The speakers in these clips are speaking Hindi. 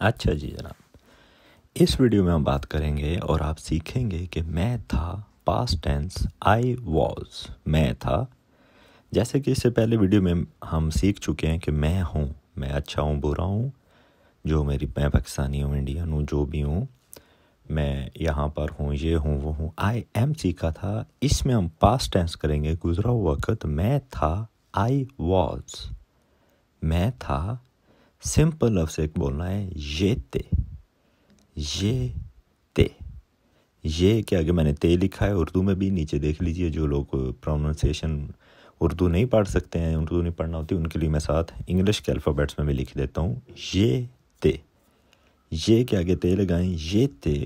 अच्छा जी जनाब इस वीडियो में हम बात करेंगे और आप सीखेंगे कि मैं था पास्ट टेंस आई वॉज मैं था जैसे कि इससे पहले वीडियो में हम सीख चुके हैं कि मैं हूँ मैं अच्छा हूँ बुरा हूँ जो मेरी मैं पाकिस्तानी हूँ इंडियन हूँ जो भी हूँ मैं यहाँ पर हूँ ये हूँ वो हूँ आई एम सीखा था इसमें हम पास्ट टेंस करेंगे गुजरा वक्त मैं था आई वॉज मैं था सिंपल लफ्ज एक बोलना है ये ते ये ते ये के आगे मैंने ते लिखा है उर्दू में भी नीचे देख लीजिए जो लोग प्रोनाउंसिएशन उर्दू नहीं पढ़ सकते हैं उर्दू नहीं पढ़ना होती उनके लिए मैं साथ इंग्लिश के अल्फ़ाबेट्स में भी लिख देता हूँ ये ते ये के आगे ते लगाएं ये ते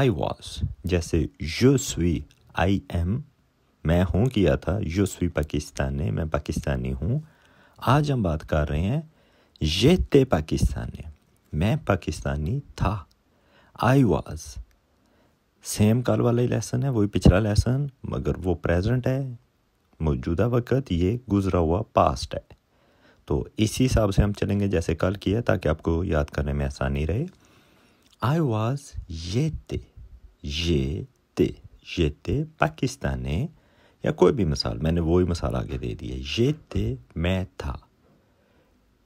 आई वॉज जैसे यो स्वी आई एम मैं हूँ किया था यो स्वी पाकिस्तान मैं पाकिस्तानी हूँ आज हम बात कर रहे हैं ये थे पाकिस्तानी मैं पाकिस्तानी था आई वाज सेम कल वाला ही लेसन है वही पिछला लेसन मगर वो प्रेजेंट है मौजूदा वक्त ये गुजरा हुआ पास्ट है तो इसी हिसाब से हम चलेंगे जैसे कल किया ताकि आपको याद करने में आसानी रहे आई वाज ये ते ये ते ये ते पाकिस्तानी या कोई भी मिसाल मैंने वही मिसाल आगे दे दी है ये ते मैं था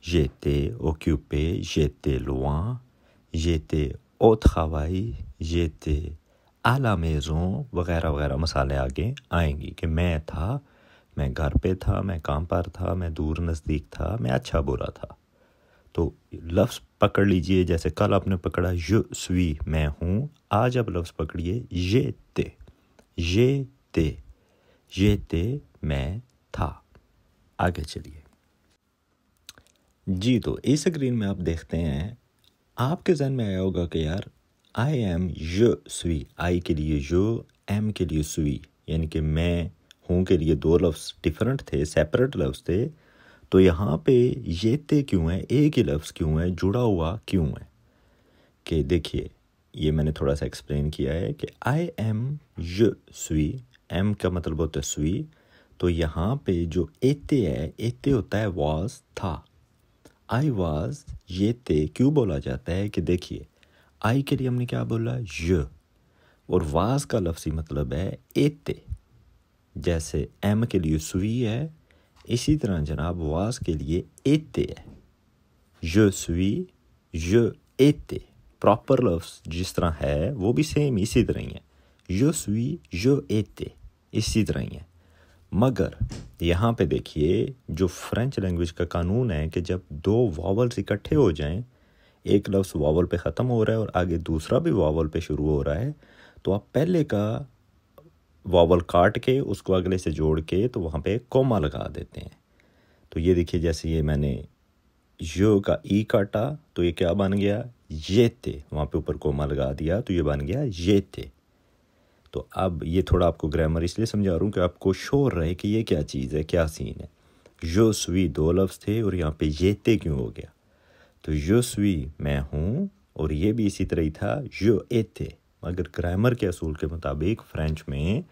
J'étais occupé, j'étais loin, j'étais au travail, j'étais à la maison, वगैरह वगैरह मसाले आगे आएंगे कि मैं था मैं घर पे था मैं काम पर था मैं दूर नज़दीक था मैं अच्छा बुरा था तो लफ्ज़ पकड़ लीजिए जैसे कल आपने पकड़ा यु स्वी मैं हूँ आज आप लफ्ज़ पकड़िए ये ते ये ते ये ते मैं था आगे चलिए जी तो इस स्क्रीन में आप देखते हैं आपके जहन में आया होगा कि यार आई एम यो सुई आई के लिए यो एम के लिए सुई यानी कि मैं हूँ के लिए दो लफ्ज़ डिफरेंट थे सेपरेट लफ्ज़ थे तो यहाँ पे ये ते क्यों है एक ही लफ्ज़ क्यों है जुड़ा हुआ क्यों है कि देखिए ये मैंने थोड़ा सा एक्सप्लेन किया है कि आई एम यो सुई एम का मतलब होता है सुई तो यहाँ पे जो एते है एते होता है वाज था आई वाज ये ते क्यों बोला जाता है कि देखिए आई के लिए हमने क्या बोला य और वाज का लफ्सी मतलब है एते जैसे एम के लिए सुई है इसी तरह जनाब वाज के लिए एते है य सुई य एते प्रॉपर लफ्स जिस तरह है वो भी सेम इसी तरह ही है यो सुई यो एते इसी तरह ही है मगर यहाँ पे देखिए जो फ्रेंच लैंग्वेज का कानून है कि जब दो वावल्स इकट्ठे हो जाएं एक लफ्स वावल पे ख़त्म हो रहा है और आगे दूसरा भी वावल पे शुरू हो रहा है तो आप पहले का वावल काट के उसको अगले से जोड़ के तो वहाँ पे कोमा लगा देते हैं तो ये देखिए जैसे ये मैंने यो का ई काटा तो ये क्या बन गया ये ते वहाँ पर ऊपर कोमा लगा दिया तो ये बन गया ये थे तो अब ये थोड़ा आपको ग्रामर इसलिए समझा रहा हूँ कि आपको शोर रहे कि ये क्या चीज़ है क्या सीन है सुई दो लफ्ज़ थे और यहाँ पे ते क्यों हो गया तो सुई मैं हूँ और ये भी इसी तरह ही था यो एते मगर ग्रामर के असूल के मुताबिक फ्रेंच में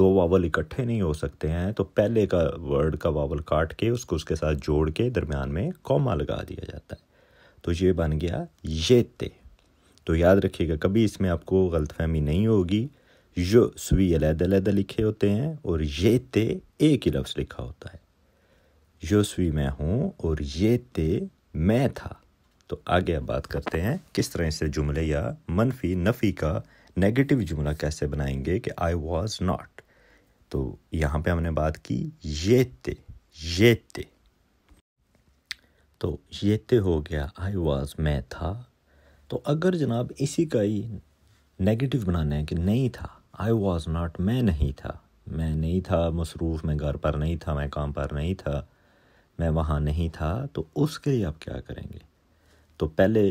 दो वावल इकट्ठे नहीं हो सकते हैं तो पहले का वर्ड का वावल काट के उसको उसके साथ जोड़ के दरमियान में कौमा लगा दिया जाता है तो ये बन गया ये ते तो याद रखिएगा कभी इसमें आपको गलतफहमी नहीं होगी यो सुई अलहदा अलहदा लिखे होते हैं और ये ते एक ही लफ्ज़ लिखा होता है यो सुई मैं हूँ और ये ते मैं था तो आगे अब बात करते हैं किस तरह से जुमले या मनफी नफ़ी का नेगेटिव जुमला कैसे बनाएंगे कि आई वॉज नॉट तो यहाँ पे हमने बात की ये ते ये ते तो ये ते हो गया आई वॉज मैं था तो अगर जनाब इसी का ही नेगेटिव बनाना है कि नहीं था आई वॉज नॉट मैं नहीं था मैं नहीं था मसरूफ़ मैं घर पर नहीं था मैं काम पर नहीं था मैं वहाँ नहीं था तो उसके लिए आप क्या करेंगे तो पहले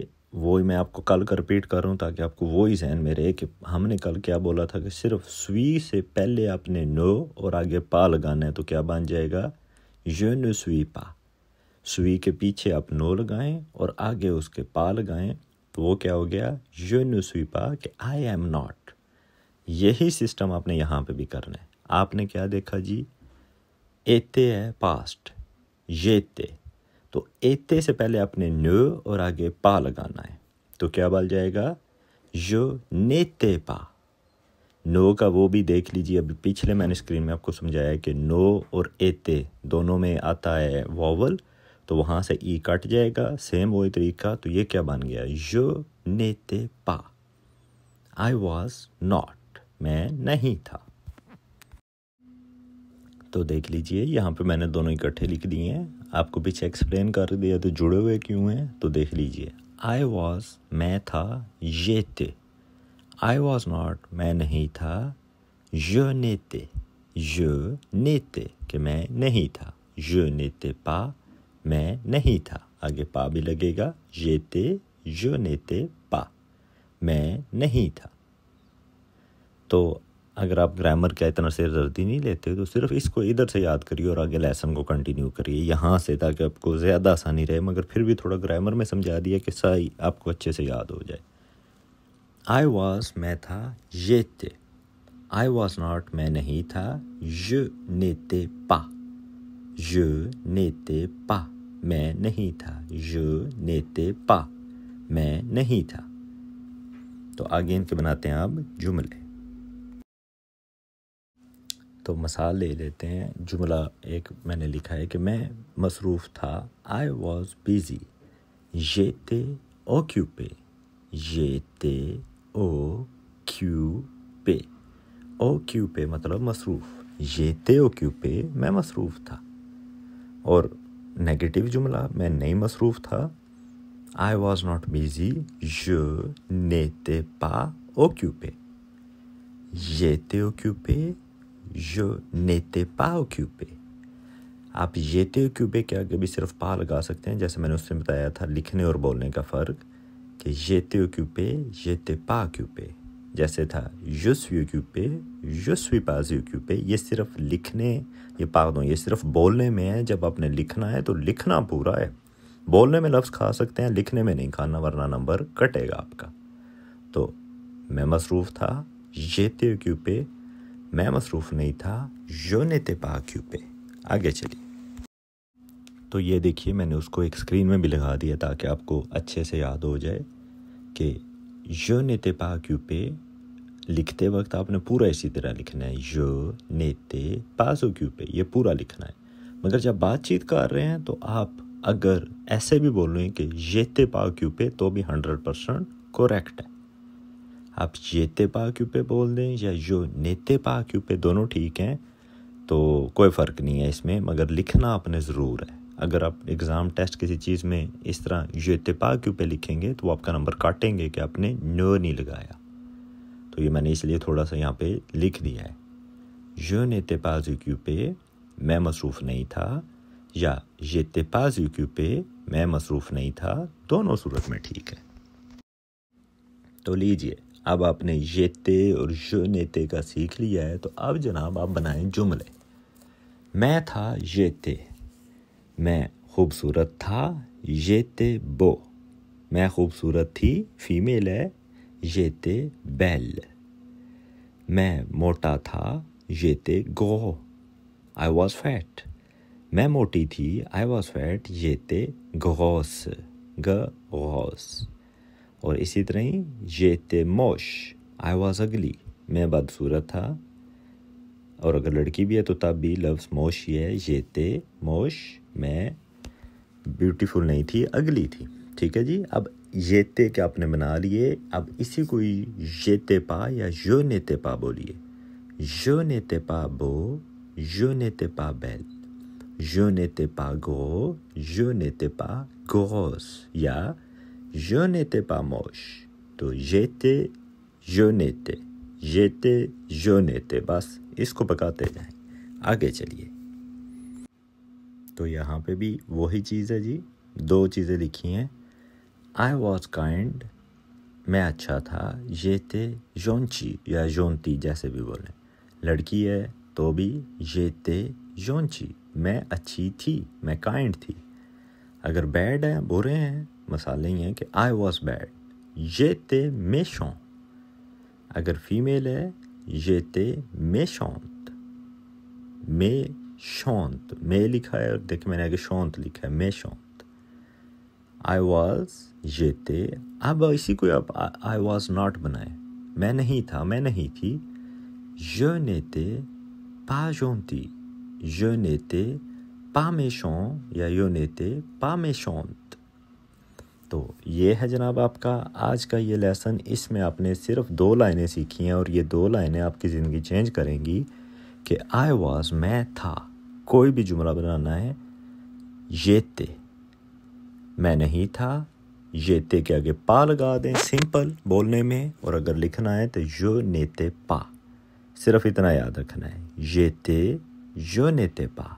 वो ही मैं आपको कल का रिपीट कर रहा हूँ ताकि आपको वो ही जहन में रहे कि हमने कल क्या बोला था कि सिर्फ स्वी से पहले आपने नो और आगे पा लगाना है तो क्या बन जाएगा यो नो स्वी पा स्वी के पीछे आप नो लगाएं और आगे उसके पा लगाएं तो वो क्या हो गया यो नो स्वी पा कि आई एम नॉट यही सिस्टम आपने यहाँ पे भी करना है आपने क्या देखा जी एते है पास्ट येते तो एते से पहले आपने न और आगे पा लगाना है तो क्या बन जाएगा यो नेते पा नो का वो भी देख लीजिए अभी पिछले मैंने स्क्रीन में आपको समझाया कि नो और एते दोनों में आता है वॉवल तो वहाँ से ई e कट जाएगा सेम वही तरीका तो ये क्या बन गया यो नेते पा आई वॉज नॉट मैं नहीं था तो देख लीजिए यहाँ पे मैंने दोनों इकट्ठे लिख दिए हैं आपको पीछे एक्सप्लेन कर दिया तो जुड़े हुए क्यों हैं तो देख लीजिए आई वॉज मैं था ये ते आई वॉज नॉट मैं नहीं था यो नेते यो नेते कि मैं नहीं था यो नेते पा मैं नहीं था आगे पा भी लगेगा ये ते यो नेते पा मैं नहीं था तो अगर आप ग्रामर का इतना सिरदर्दी नहीं लेते तो सिर्फ इसको इधर से याद करिए और आगे लेसन को कंटिन्यू करिए यहाँ से ताकि आपको ज़्यादा आसानी रहे मगर फिर भी थोड़ा ग्रामर में समझा दिया कि सही आपको अच्छे से याद हो जाए आई वॉज मैं था ये ते आई वॉज नॉट मैं नहीं था ने ते पा ने ते पा मैं नहीं था ने ते पा मैं नहीं था तो आगे इनके बनाते हैं आप जुमले तो मसाल ले लेते हैं जुमला एक मैंने लिखा है कि मैं मसरूफ़ था आई वॉज बिज़ी ये ते ओ क्यू पे ये ते ओ क्यू पे ओ क्यू पे मतलब मसरूफ़ ये ते ओ क्यू पे मैं मसरूफ़ था और नेगेटिव जुमला मैं नहीं मसरूफ़ था आई वॉज नॉट बिजी ने ते पा ओ क्यू पे ये ते ओ क्यू पे Je n'étais pas occupé. आप येते क्यूबे के आगे भी सिर्फ पा लगा सकते हैं जैसे मैंने उससे बताया था लिखने और बोलने का फ़र्क कि येते क्यूपे येते पा क्यूपे जैसे था युस्वी क्यूपे पाज यू क्यूपे ये सिर्फ लिखने ये पा दो ये सिर्फ बोलने में है जब आपने लिखना है तो लिखना पूरा है बोलने में लफ्ज़ खा सकते हैं लिखने में नहीं खाना वरना नंबर कटेगा आपका तो मैं मसरूफ़ था येते क्यूपे मैं मसरूफ़ नहीं था जो ने पा क्यों पे आगे चलिए तो ये देखिए मैंने उसको एक स्क्रीन में भी लगा दिया ताकि आपको अच्छे से याद हो जाए कि यो नेते पा क्यू पे लिखते वक्त आपने पूरा इसी तरह लिखना है यो नेते पासो क्यू पे ये पूरा लिखना है मगर जब बातचीत कर रहे हैं तो आप अगर ऐसे भी बोल रहे हैं कि येते पा क्यू पे तो भी हंड्रेड परसेंट कोरेक्ट है आप जेते क्यू पे बोल दें या जो नेते क्यू पे दोनों ठीक हैं तो कोई फ़र्क नहीं है इसमें मगर लिखना आपने ज़रूर है अगर आप एग्ज़ाम टेस्ट किसी चीज़ में इस तरह जेते क्यू पे लिखेंगे तो आपका नंबर काटेंगे कि आपने नो नहीं लगाया तो ये मैंने इसलिए थोड़ा सा यहाँ पे लिख दिया है जो नेते क्यू पे मैं मसरूफ़ नहीं था या ये तेपाज यू पे मैं मसरूफ़ नहीं था दोनों सूरत में ठीक है तो लीजिए अब आपने ते और जो नेते का सीख लिया है तो अब जनाब आप बनाएं जुमले मैं था ये ते मैं खूबसूरत था ये ते बो मैं खूबसूरत थी फीमेल है ये ते बैल मैं मोटा था ये ते गो आई वॉज फैट मैं मोटी थी आई वॉज फैट ते गोस ग गौस और इसी तरह ही जेते मोश आई वॉज अगली मैं बदसूरत था और अगर लड़की भी है तो तब भी लफ्स मोश ही है जेते मोश मैं ब्यूटीफुल नहीं थी अगली थी ठीक है जी अब येते के आपने बना लिए अब इसी को येते पा या यो नेते पा बोलिए यो नेते पा बो यो नेते पा बैल ते पा गो यो ने ते पा गोस या Je n'étais pas moche. तो जेते जो नेते जेते जो नेते बस इसको पकाते जाए आगे चलिए तो यहाँ पे भी वही चीज़ है जी दो चीज़ें लिखी हैं आई वॉज काइंड मैं अच्छा था जेते जोनची या जोनती जैसे भी बोलें लड़की है तो भी जेते जोनची मैं अच्छी थी मैं काइंड थी अगर बैड हैं बुरे हैं मसाले ही हैं कि आई वॉज बैड ये ते मेशों अगर फीमेल है ये ते मे मेशौंत मे शौंत मे लिखा है और देखिए मैंने आगे शौंत लिखा है मे शौंत आई वॉज ये ते अब इसी को अब आई वॉज नॉट बनाए मैं नहीं था मैं नहीं थी जो ने ते पा जो ने ते पा मे शौ या यो ने ते पा मे méchante. तो ये है जनाब आपका आज का ये लेसन इसमें आपने सिर्फ दो लाइनें सीखी हैं और ये दो लाइनें आपकी ज़िंदगी चेंज करेंगी कि आई वॉज मैं था कोई भी जुमला बनाना है ये ते मैं नहीं था ये ते के आगे पा लगा दें सिंपल बोलने में और अगर लिखना है तो यो नेते पा सिर्फ इतना याद रखना है ये ते यो नेते पा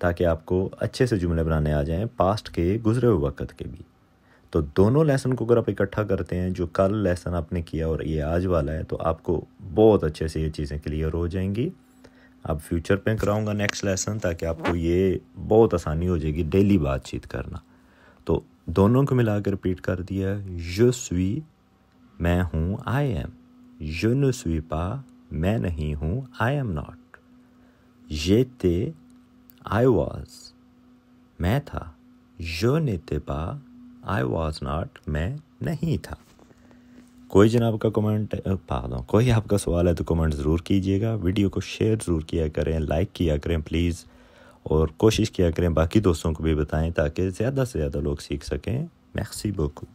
ताकि आपको अच्छे से जुमले बनाने आ जाएं पास्ट के गुजरे हुए वक्त के भी तो दोनों लेसन को अगर आप इकट्ठा करते हैं जो कल लेसन आपने किया और ये आज वाला है तो आपको बहुत अच्छे से ये चीज़ें क्लियर हो जाएंगी अब फ्यूचर पे कराऊंगा नेक्स्ट लेसन ताकि आपको ये बहुत आसानी हो जाएगी डेली बातचीत करना तो दोनों को मिला के रिपीट कर दिया यो स्वी मैं हूँ आई एम यो न स्वी पा मैं नहीं हूँ आई एम नॉट ये ते आई वॉज मैं था यो नेते पा आई वॉज नॉट मैं नहीं था कोई जनाब का कमेंट पादों कोई आपका सवाल है तो कमेंट ज़रूर कीजिएगा वीडियो को शेयर ज़रूर किया करें लाइक किया करें प्लीज़ और कोशिश किया करें बाकी दोस्तों को भी बताएं ताकि ज़्यादा से ज़्यादा लोग सीख सकें मैक्सी बुक